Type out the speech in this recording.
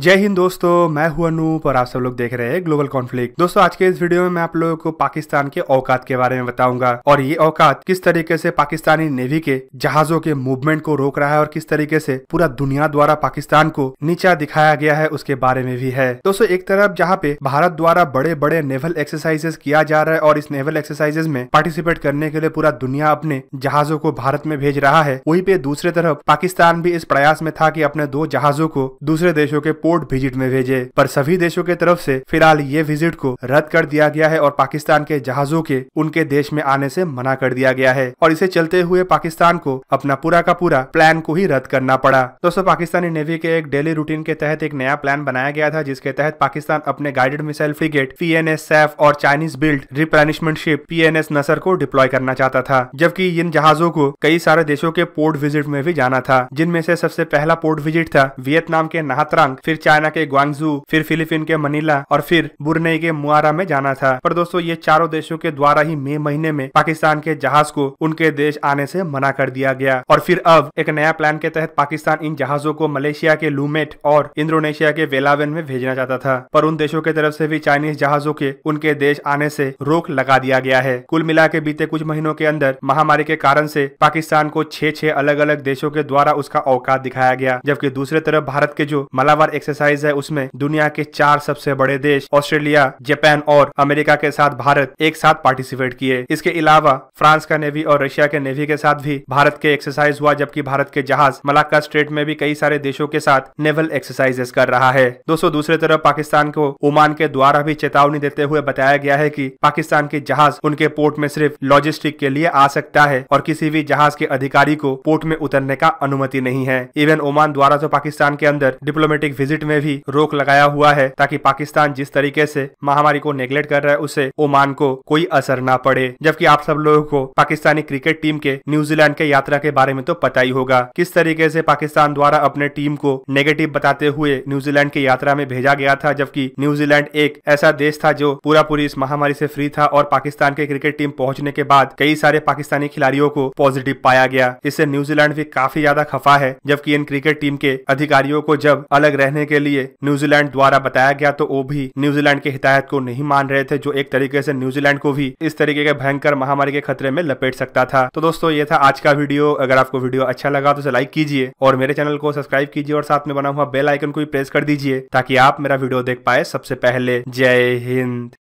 जय हिंद दोस्तों मैं हूं अनूप और आप सब लोग देख रहे हैं ग्लोबल कॉन्फ्लिक्ट दोस्तों आज के इस वीडियो में मैं आप लोगों को पाकिस्तान के औकात के बारे में बताऊंगा और ये औकात किस तरीके से पाकिस्तानी नेवी के जहाजों के मूवमेंट को रोक रहा है और किस तरीके से पूरा दुनिया द्वारा पाकिस्तान को नीचा दिखाया गया है उसके बारे में भी है दोस्तों एक तरफ जहाँ पे भारत द्वारा बड़े बड़े नेवल एक्सरसाइजेस किया जा रहा है और इस नेवल एक्सरसाइजेस में पार्टिसिपेट करने के लिए पूरा दुनिया अपने जहाजों को भारत में भेज रहा है वही पे दूसरे तरफ पाकिस्तान भी इस प्रयास में था की अपने दो जहाजों को दूसरे देशों के पोर्ट विजिट में भेजे पर सभी देशों के तरफ से फिलहाल ये विजिट को रद्द कर दिया गया है और पाकिस्तान के जहाजों के उनके देश में आने से मना कर दिया गया है और इसे चलते हुए पाकिस्तान को अपना पूरा का पूरा प्लान को ही रद्द करना पड़ा दोस्तों पाकिस्तानी नेवी के एक डेली रूटीन के तहत एक नया प्लान बनाया गया था जिसके तहत पाकिस्तान अपने guided missile frigate P N S और Chinese build replenishment ship P N S Nasr को डिप्लॉय करना चाहता था जबकि इन जहाजों को कई सारे देशों के पोर्ट विजिट में भी जाना था जिनमें से सबसे पहला पोर्ट विजिट था वियतनाम के नाहतरंग फिर चाइना के ग्वांगजू फिर फिलीपीन के मनीला और फिर बुरनेई के मुआरा में जाना था पर दोस्तों ये चारों देशों के द्वारा ही मई महीने में पाकिस्तान के जहाज को उनके देश आने से मना कर दिया गया और फिर अब एक नया प्लान के तहत पाकिस्तान इन जहाजों को मलेशिया के लूमेट और इंडोनेशिया के वेलावेन में भेजना चाहता था पर उन देशों के तरफ से भी चाइनीज जहाजों के उनके देश आने से रोक लगा दिया गया है कुल मिला के बीते कुछ महीनों के अंदर महामारी के कारण से पाकिस्तान को छह छह अलग अलग देशों के द्वारा उसका औकात दिखाया गया जबकि दूसरे तरफ भारत के जो मलावार एक्सरसाइज है उसमें दुनिया के चार सबसे बड़े देश ऑस्ट्रेलिया जापान और अमेरिका के साथ भारत एक साथ पार्टिसिपेट किए इसके अलावा फ्रांस का नेवी और रशिया के नेवी के साथ भी भारत के एक्सरसाइज हुआ जबकि भारत के जहाज मलाक्का स्ट्रेट में भी कई सारे देशों के साथ नेवल एक्सरसाइजेस कर रहा है दोस्तों दूसरे तरफ पाकिस्तान को ओमान के द्वारा भी चेतावनी देते हुए बताया गया है की पाकिस्तान के जहाज उनके पोर्ट में सिर्फ लॉजिस्टिक के लिए आ सकता है और किसी भी जहाज के अधिकारी को पोर्ट में उतरने का अनुमति नहीं है इवन ओमान द्वारा तो पाकिस्तान के अंदर डिप्लोमेटिक विजिट में भी रोक लगाया हुआ है ताकि पाकिस्तान जिस तरीके से महामारी को नेग्लेक्ट कर रहा है उसे ओमान को कोई असर ना पड़े जबकि आप सब लोगों को पाकिस्तानी क्रिकेट टीम के न्यूजीलैंड के यात्रा के बारे में तो पता ही होगा किस तरीके से पाकिस्तान द्वारा अपने टीम को नेगेटिव बताते हुए न्यूजीलैंड की यात्रा में भेजा गया था जबकि न्यूजीलैंड एक ऐसा देश था जो पूरा पूरी इस महामारी से फ्री था और पाकिस्तान के क्रिकेट टीम पहुंचने के बाद कई सारे पाकिस्तानी खिलाड़ियों को पॉजिटिव पाया गया इससे न्यूजीलैंड भी काफी ज्यादा खफा है जबकि इन क्रिकेट टीम के अधिकारियों को जब अलग रहने रहने के लिए न्यूजीलैंड द्वारा बताया गया तो वो भी न्यूजीलैंड के हिदायत को नहीं मान रहे थे जो एक तरीके से न्यूजीलैंड को भी इस तरीके के भयंकर महामारी के खतरे में लपेट सकता था तो दोस्तों ये था आज का वीडियो अगर आपको वीडियो अच्छा लगा तो उसे लाइक कीजिए और मेरे चैनल को सब्सक्राइब कीजिए और साथ में बना हुआ बेल आइकन को भी प्रेस कर दीजिए ताकि आप मेरा वीडियो देख पाए सबसे पहले जय हिंद